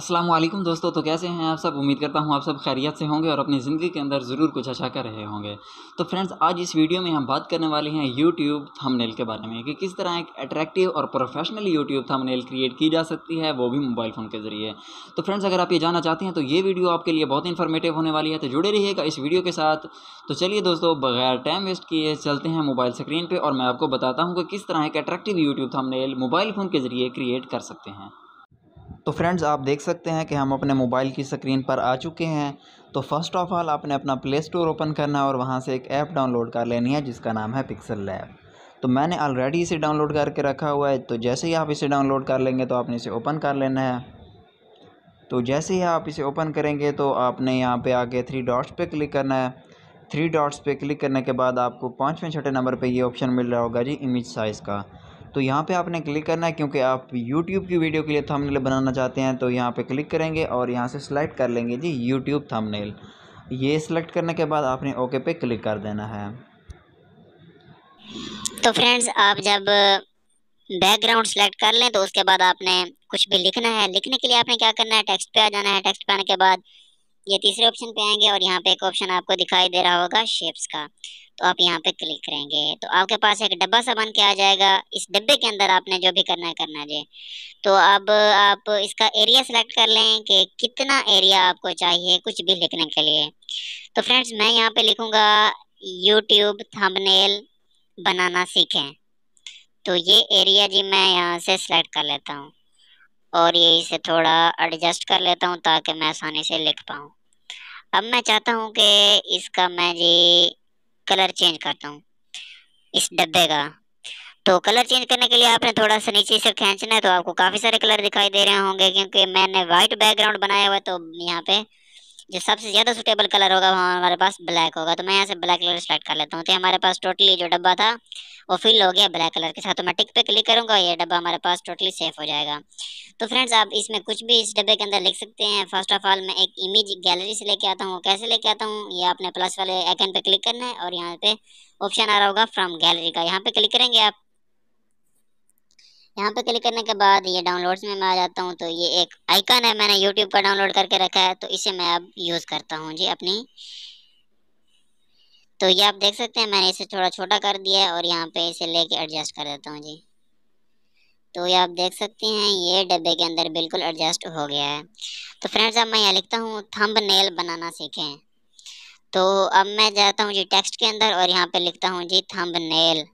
असलम दोस्तों तो कैसे हैं आप सब उम्मीद करता हूं आप सब खैरियत से होंगे और अपनी ज़िंदगी के अंदर ज़रूर कुछ अच्छा कर रहे होंगे तो फ्रेंड्स आज इस वीडियो में हम बात करने वाले हैं यूट्यूब थंबनेल के बारे में कि किस तरह एक अट्रैक्टिव और प्रोफेशनल यूट्यूब थंबनेल क्रिएट की जा सकती है वो भी मोबाइल फ़ोन के ज़रिए तो फ्रेंड्स अगर आप ये जानना चाहते हैं तो ये वीडियो आपके लिए बहुत इन्फॉर्मेटिव होने वाली है तो जुड़े रहिएगा इस वीडियो के साथ तो चलिए दोस्तों बगैर टाइम वेस्ट किए चलते हैं मोबाइल स्क्रीन पर और मैं आपको बताता हूँ कि किस तरह एक attractive YouTube thumbnail mobile phone के ज़रिए क्रिएट कर सकते हैं तो फ्रेंड्स आप देख सकते हैं कि हम अपने मोबाइल की स्क्रीन पर आ चुके हैं तो फर्स्ट ऑफ़ ऑल आपने अपना प्ले स्टोर ओपन करना है और वहाँ से एक ऐप डाउनलोड कर लेनी है जिसका नाम है पिक्सल लैब तो मैंने ऑलरेडी इसे डाउनलोड करके रखा हुआ है तो जैसे ही आप इसे डाउनलोड कर लेंगे तो आपने इसे ओपन कर लेना है तो जैसे ही आप इसे ओपन करेंगे तो आपने यहाँ पे आके थ्री डॉट्स पे क्लिक करना है थ्री डॉट्स पे क्लिक करने के बाद आपको पाँचवें छठे नंबर पे ये ऑप्शन मिल रहा होगा जी इमेज साइज़ का तो यहाँ पे आपने क्लिक करना है क्योंकि आप YouTube की वीडियो के लिए थंबनेल बनाना चाहते हैं तो यहाँ पे क्लिक करेंगे और यहाँ से सिलेक्ट कर लेंगे जी YouTube थंबनेल ये सिलेक्ट करने के बाद आपने ओके पे क्लिक कर देना है तो फ्रेंड्स आप जब बैकग्राउंड सेलेक्ट कर लें तो उसके बाद आपने कुछ भी लिखना है लिखने के लिए आपने क्या करना है टेक्स्ट पे आ जाना है टेक्स्ट पे आने के बाद ये तीसरे ऑप्शन पे आएंगे और यहाँ पे एक ऑप्शन आपको दिखाई दे रहा होगा शेप्स का तो आप यहाँ पे क्लिक करेंगे तो आपके पास एक डब्बा सा बन के आ जाएगा इस डब्बे के अंदर आपने जो भी करना है करना जे तो अब आप इसका एरिया सेलेक्ट कर लें कि कितना एरिया आपको चाहिए कुछ भी लिखने के लिए तो फ्रेंड्स मैं यहाँ पे लिखूँगा यूट्यूब थंबनेल बनाना सीखें तो ये एरिया जी मैं यहाँ से सेलेक्ट कर लेता हूँ और ये इसे थोड़ा एडजस्ट कर लेता हूँ ताकि मैं आसानी से लिख पाऊँ अब मैं चाहता हूँ कि इसका मैं जी कलर चेंज करता हूँ इस डब्बे का तो कलर चेंज करने के लिए आपने थोड़ा सा नीचे से खींचना है तो आपको काफ़ी सारे कलर दिखाई दे रहे होंगे क्योंकि मैंने वाइट बैकग्राउंड बनाया हुआ है तो यहाँ पे जो सबसे ज़्यादा सूटेबल कलर होगा वो हमारे पास ब्लैक होगा तो मैं यहाँ से ब्लैक कलर सेलेक्ट कर लेता हूँ तो हमारे पास टोटली जो डब्बा था वो फिल हो गया ब्लैक कलर के साथ तो मैं टिक पे क्लिक करूँगा ये डब्बा हमारे पास टोटली सेफ हो जाएगा तो फ्रेंड्स आप इसमें कुछ भी इस डब्बे के अंदर लिख सकते हैं फर्स्ट ऑफ ऑल मैं एक इमेज गैलरी से लेके आता हूँ कैसे लेके आता हूँ ये आपने प्लस वाले आइकन पे क्लिक करना है और यहाँ पे ऑप्शन आ रहा होगा फ्रॉम गैलरी का यहाँ पे क्लिक करेंगे आप यहाँ पे क्लिक करने के बाद ये डाउनलोड्स में मैं आ जाता हूँ तो ये एक आइकन है मैंने यूट्यूब का डाउनलोड करके रखा है तो इसे मैं अब यूज़ करता हूँ जी अपनी तो ये आप देख सकते हैं मैंने इसे थोड़ा छोटा कर दिया है और यहाँ पे इसे लेके एडजस्ट कर देता हूँ जी तो ये आप देख सकते हैं ये डब्बे के अंदर बिल्कुल एडजस्ट हो गया है तो फ्रेंड्स अब मैं यहाँ लिखता हूँ थंब नेल बनाना सीखें तो अब मैं जाता हूँ जी टेक्स्ट के अंदर और यहाँ पे लिखता हूँ जी थंब नेल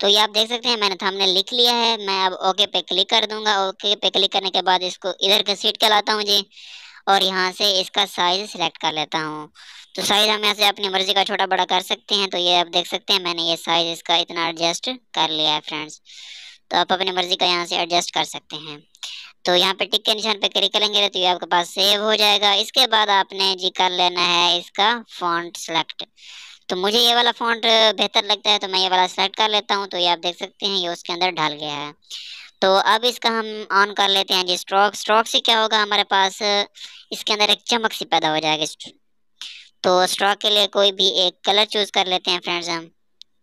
तो ये आप देख सकते हैं मैंने हमने लिख लिया है मैं अब ओके पे क्लिक कर दूंगा ओके पे क्लिक करने के बाद इसको इधर के सीट के लाता हूँ जी और यहाँ से इसका साइज़ सिलेक्ट कर लेता हूँ तो साइज़ हम यहाँ से अपनी मर्ज़ी का छोटा बड़ा कर सकते हैं तो ये आप देख सकते हैं मैंने ये साइज़ इसका इतना एडजस्ट कर लिया है फ्रेंड्स तो आप अपनी मर्ज़ी का यहाँ से एडजस्ट कर सकते हैं तो यहाँ पे टिक के निशान पे क्लिक करेंगे तो ये आपके पास सेव हो जाएगा इसके बाद आपने जी कर लेना है इसका फॉन्ट सेलेक्ट तो मुझे ये वाला फ़ॉन्ट बेहतर लगता है तो मैं ये वाला सेलेक्ट कर लेता हूँ तो ये आप देख सकते हैं ये उसके अंदर ढाल गया है तो अब इसका हम ऑन कर लेते हैं जी स्ट्रोक स्ट्रोक से क्या होगा हमारे पास इसके अंदर एक चमक सी पैदा हो जाएगी तो स्ट्रोक के लिए कोई भी एक कलर चूज़ कर लेते हैं फ्रेंड्स हम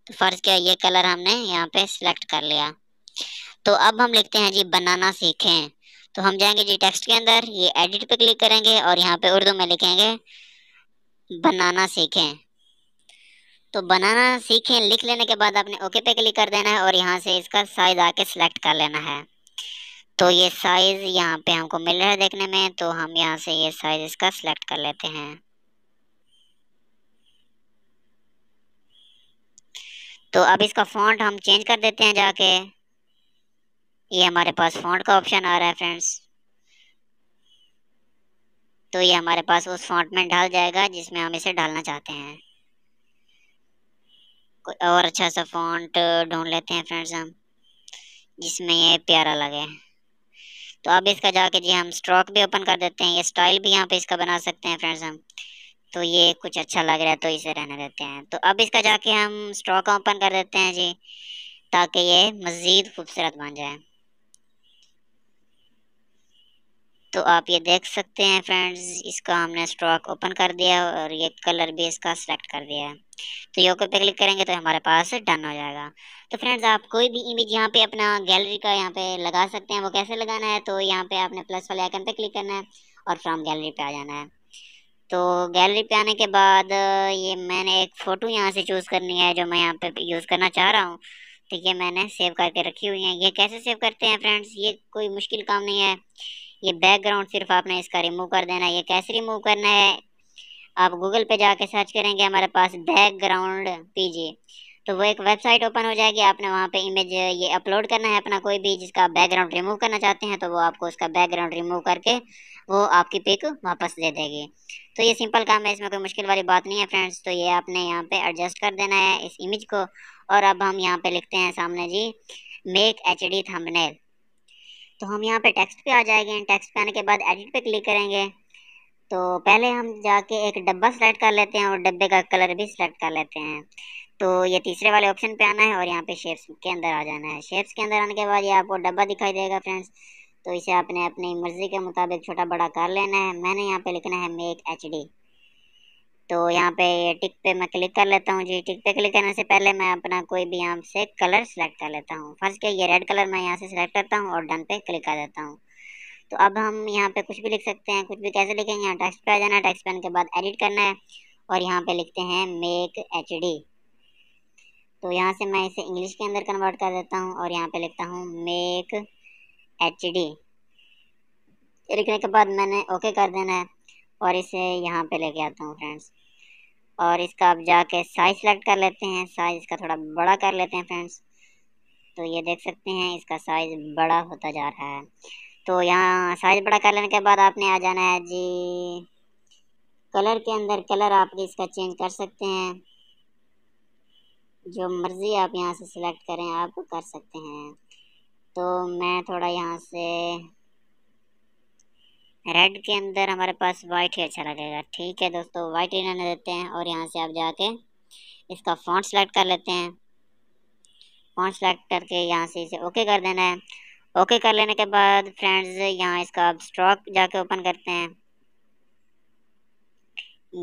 तो फ़र्ज़ क्या ये कलर हमने यहाँ पे सिलेक्ट कर लिया तो अब हम लिखते हैं जी बनाना सीखें तो हम जाएंगे जी टेक्स्ट के अंदर ये एडिट पे क्लिक करेंगे और यहाँ पे उर्दू में लिखेंगे बनाना सीखें तो बनाना सीखें लिख लेने के बाद आपने ओके पे क्लिक कर देना है और यहाँ से इसका साइज़ आके सेलेक्ट कर लेना है तो ये साइज़ यहाँ पे हमको मिल रहा है देखने में तो हम यहाँ से ये साइज़ इसका सिलेक्ट कर लेते हैं तो अब इसका फॉन्ट हम चेंज कर देते हैं जाके ये हमारे पास फॉन्ट का ऑप्शन आ रहा है फ्रेंड्स तो ये हमारे पास उस फॉन्ट में ढाल जाएगा जिसमें हम इसे डालना चाहते हैं कोई और अच्छा सा फॉन्ट uh, ढूंढ लेते हैं फ्रेंड्स हम जिसमें ये प्यारा लगे तो अब इसका जाके जी हम स्ट्रोक भी ओपन कर देते हैं ये स्टाइल भी यहाँ पे इसका बना सकते हैं फ्रेंड्स हम तो ये कुछ अच्छा लग रहा है तो इसे रहने देते हैं तो अब इसका जाके हम स्ट्रोक ओपन कर देते हैं जी ताकि ये मज़ीद खूबसूरत बन जाए तो आप ये देख सकते हैं फ्रेंड्स इसका हमने स्ट्रोक ओपन कर दिया और ये कलर भी इसका सेलेक्ट कर दिया है तो ये ओके पे क्लिक करेंगे तो हमारे पास डन हो जाएगा तो फ्रेंड्स आप कोई भी इमेज यहाँ पे अपना गैलरी का यहाँ पे लगा सकते हैं वो कैसे लगाना है तो यहाँ पे आपने प्लस वाले आइकन पे क्लिक करना है और फ्रॉम गैलरी पे आ जाना है तो गैलरी पे आने के बाद ये मैंने एक फ़ोटो यहाँ से चूज़ करनी है जो मैं यहाँ पे यूज़ करना चाह रहा हूँ तो ये मैंने सेव करके रखी हुई है ये कैसे सेव करते हैं फ्रेंड्स ये कोई मुश्किल काम नहीं है ये बैकग्राउंड सिर्फ आपने इसका रिमूव कर देना है ये कैसे रिमूव करना है आप गूगल पे जाके सर्च करेंगे हमारे पास बैकग्राउंड पीजी तो वो एक वेबसाइट ओपन हो जाएगी आपने वहाँ पे इमेज ये अपलोड करना है अपना कोई भी जिसका बैकग्राउंड रिमूव करना चाहते हैं तो वो आपको उसका बैकग्राउंड रिमूव करके वो आपकी पिक वापस दे देगी तो ये सिंपल काम है इसमें कोई मुश्किल वाली बात नहीं है फ्रेंड्स तो ये आपने यहाँ पे एडजस्ट कर देना है इस इमेज को और अब हम यहाँ पे लिखते हैं सामने जी मेक एच डी थंबनेल तो हम यहाँ पे टेक्स्ट पे आ जाएंगे टेक्स्ट पे आने के बाद एडिट पे क्लिक करेंगे तो पहले हम जाके एक डब्बा सेलेक्ट कर लेते हैं और डब्बे का कलर भी सिलेक्ट कर लेते हैं तो ये तीसरे वाले ऑप्शन पे आना है और यहाँ पे शेप्स के अंदर आ जाना है शेप्स के अंदर आने के बाद ये आपको डब्बा दिखाई देगा फ्रेंड्स तो इसे आपने अपनी मर्ज़ी के मुताबिक छोटा बड़ा कर लेना है मैंने यहाँ पे लिखना है मेक एच डी तो यहाँ पे टिक पे मैं क्लिक कर लेता हूँ जी टिक पे क्लिक करने से पहले मैं अपना कोई भी यहाँ से कलर सेलेक्ट कर लेता हूँ फर्स्ट के ये रेड कलर मैं यहाँ से सेलेक्ट करता हूँ और डन पे क्लिक कर देता हूँ तो अब हम यहाँ पे कुछ भी लिख सकते हैं कुछ भी कैसे लिखेंगे यहाँ टेक्स्ट पे आ जाना टेक्स्ट पेन के बाद एडिट करना है और यहाँ पे लिखते हैं मेक एच डी तो यहाँ से मैं इसे इंग्लिश के अंदर कन्वर्ट कर देता हूँ और यहाँ पे लिखता हूँ मेक एच डी लिखने के बाद मैंने ओके कर देना है और इसे यहाँ पे लेके आता हूँ फ्रेंड्स और इसका आप जाके साइज सेलेक्ट कर लेते हैं साइज इसका थोड़ा बड़ा कर लेते हैं फ्रेंड्स तो ये देख सकते हैं इसका साइज़ बड़ा होता जा रहा है तो यहाँ साइज़ बड़ा कर लेने के बाद आपने आ जाना है जी कलर के अंदर कलर आप इसका चेंज कर सकते हैं जो मर्ज़ी आप यहाँ से सिलेक्ट करें आप कर सकते हैं तो मैं थोड़ा यहाँ से रेड के अंदर हमारे पास वाइट ही अच्छा लगेगा ठीक है दोस्तों वाइट ही रहने देते हैं और यहाँ से आप जाके इसका फॉन्ट सेलेक्ट कर लेते हैं फॉन्ट सेलेक्ट करके यहाँ से इसे ओके कर देना है ओके कर लेने के बाद फ्रेंड्स यहाँ इसका आप स्ट्रॉक जाके ओपन करते हैं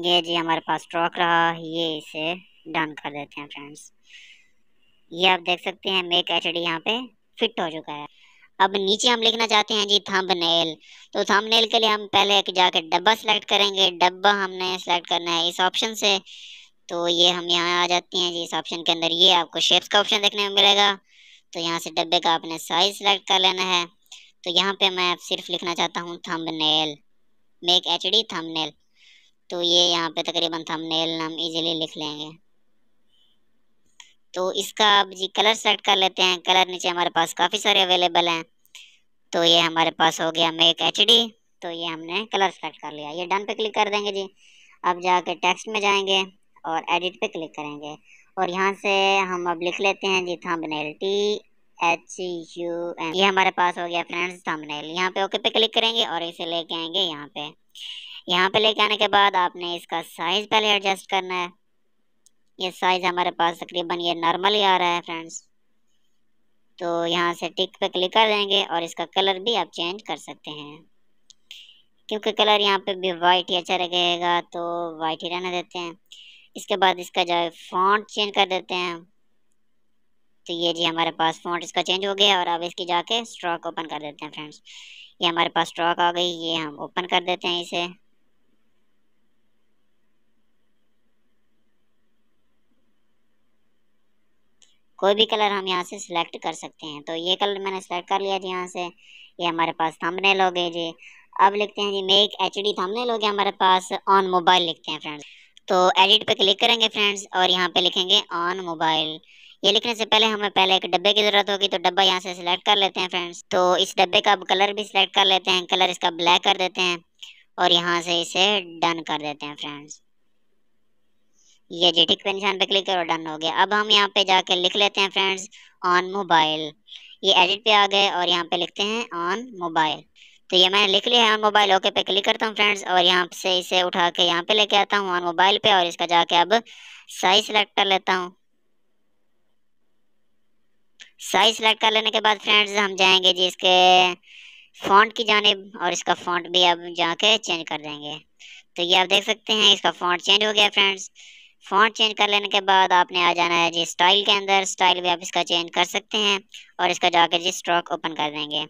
ये जी हमारे पास स्ट्रॉक रहा ये इसे डन कर देते हैं फ्रेंड्स ये आप देख सकते हैं मेक एच डी यहाँ पे फिट हो चुका है अब नीचे हम लिखना चाहते हैं जी थंबनेल तो थंबनेल के लिए हम पहले एक जाकर डब्बा सेलेक्ट करेंगे डब्बा हमने सेलेक्ट करना है इस ऑप्शन से तो ये हम यहाँ आ जाते हैं जी इस ऑप्शन के अंदर ये आपको शेप्स का ऑप्शन देखने में मिलेगा तो यहाँ से डब्बे का आपने साइज सेलेक्ट कर लेना है तो यहाँ पे मैं सिर्फ लिखना चाहता हूँ नेल मेक एच डी थंबनेल तो ये यहाँ पे तकरीबन थंबनेल हम इजीली लिख लेंगे तो इसका आप जी कलर सेलेक्ट कर लेते हैं कलर नीचे हमारे पास काफ़ी सारे अवेलेबल हैं तो ये हमारे पास हो गया मेक एच डी तो ये हमने कलर सेलेक्ट कर लिया ये डन पे क्लिक कर देंगे जी अब जाके टेक्स्ट में जाएंगे और एडिट पे क्लिक करेंगे और यहाँ से हम अब लिख लेते हैं जी thumbnail T H U N ये हमारे पास हो गया फ्रेंड्स थंबनेल यहाँ पे ओके पे क्लिक करेंगे और इसे लेके आएंगे यहाँ पे यहाँ पे लेके आने के बाद आपने इसका साइज़ पहले एडजस्ट करना है ये साइज़ हमारे पास तकरीबन ये नॉर्मल ही आ रहा है फ्रेंड्स तो यहाँ से टिक पे क्लिक कर देंगे और इसका कलर भी आप चेंज कर सकते हैं क्योंकि कलर यहाँ पे भी वाइट ही अच्छा रहेगा तो वाइट ही रहने देते हैं इसके बाद इसका जो है फॉन्ट चेंज कर देते हैं तो ये जी हमारे पास फॉन्ट इसका चेंज हो गया और अब इसकी जाके स्ट्रॉक ओपन कर देते हैं फ्रेंड्स ये हमारे पास स्ट्रॉक आ गई ये हम ओपन कर देते हैं इसे कोई भी कलर हम यहाँ से सिलेक्ट कर सकते हैं तो ये कलर मैंने सेलेक्ट कर लिया जी यहाँ से ये हमारे पास थंबनेल हो गए जी अब लिखते हैं जी मेक एच डी थंबनेल हो गया हमारे पास ऑन मोबाइल लिखते हैं फ्रेंड्स तो एडिट पे क्लिक करेंगे फ्रेंड्स और यहाँ पे लिखेंगे ऑन मोबाइल ये लिखने से पहले हमें पहले एक डब्बे की ज़रूरत होगी तो डब्बा यहाँ से सिलेक्ट कर लेते हैं फ्रेंड्स तो इस डब्बे का अब कलर भी सिलेक्ट कर लेते हैं कलर इसका ब्लैक कर देते हैं और यहाँ से इसे डन कर देते हैं फ्रेंड्स ये जी टिक पे निशान पे क्लिक करो डन हो गया अब हम यहाँ पे जाके लिख लेते हैं फ्रेंड्स ऑन मोबाइल ये एडिट पे आ गए और यहाँ पे लिखते हैं ऑन मोबाइल तो ये मैंने लिख लिया है ऑन मोबाइल ओके पे क्लिक करता हूँ फ्रेंड्स और यहाँ से इसे उठा के यहाँ पे लेके आता हूँ ऑन मोबाइल पे और इसका जाके अब साइज सेलेक्ट कर लेता हूँ साइज सेलेक्ट कर लेने के बाद फ्रेंड्स हम जाएंगे जी इसके फॉन्ट की जानब और इसका फॉन्ट भी अब जाके चेंज कर देंगे तो ये आप देख सकते हैं इसका फॉन्ट चेंज हो गया फ्रेंड्स फ़ॉन्ट चेंज कर लेने के बाद आपने आ जाना है जी स्टाइल के अंदर स्टाइल भी आप इसका चेंज कर सकते हैं और इसका जाकर जी स्ट्रोक ओपन कर देंगे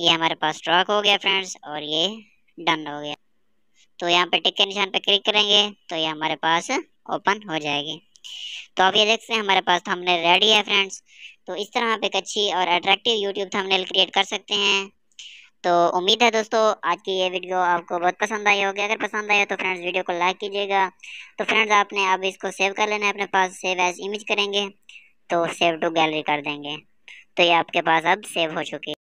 ये हमारे पास स्ट्रोक हो गया फ्रेंड्स और ये डन हो गया तो यहाँ पे टिक के निशान पे क्लिक करेंगे तो ये हमारे पास ओपन हो जाएगी तो आप ये देख सकते हैं हमारे पास थंबनेल रेडी है फ्रेंड्स तो इस तरह आप एक अच्छी और अट्रैक्टिव यूट्यूब थंबनेल क्रिएट कर सकते हैं तो उम्मीद है दोस्तों आज की ये वीडियो आपको बहुत पसंद आई होगी अगर पसंद आई हो तो फ्रेंड्स वीडियो को लाइक कीजिएगा तो फ्रेंड्स आपने अब इसको सेव कर लेना है अपने पास सेव एज इमेज करेंगे तो सेव टू गैलरी कर देंगे तो ये आपके पास अब सेव हो चुकी है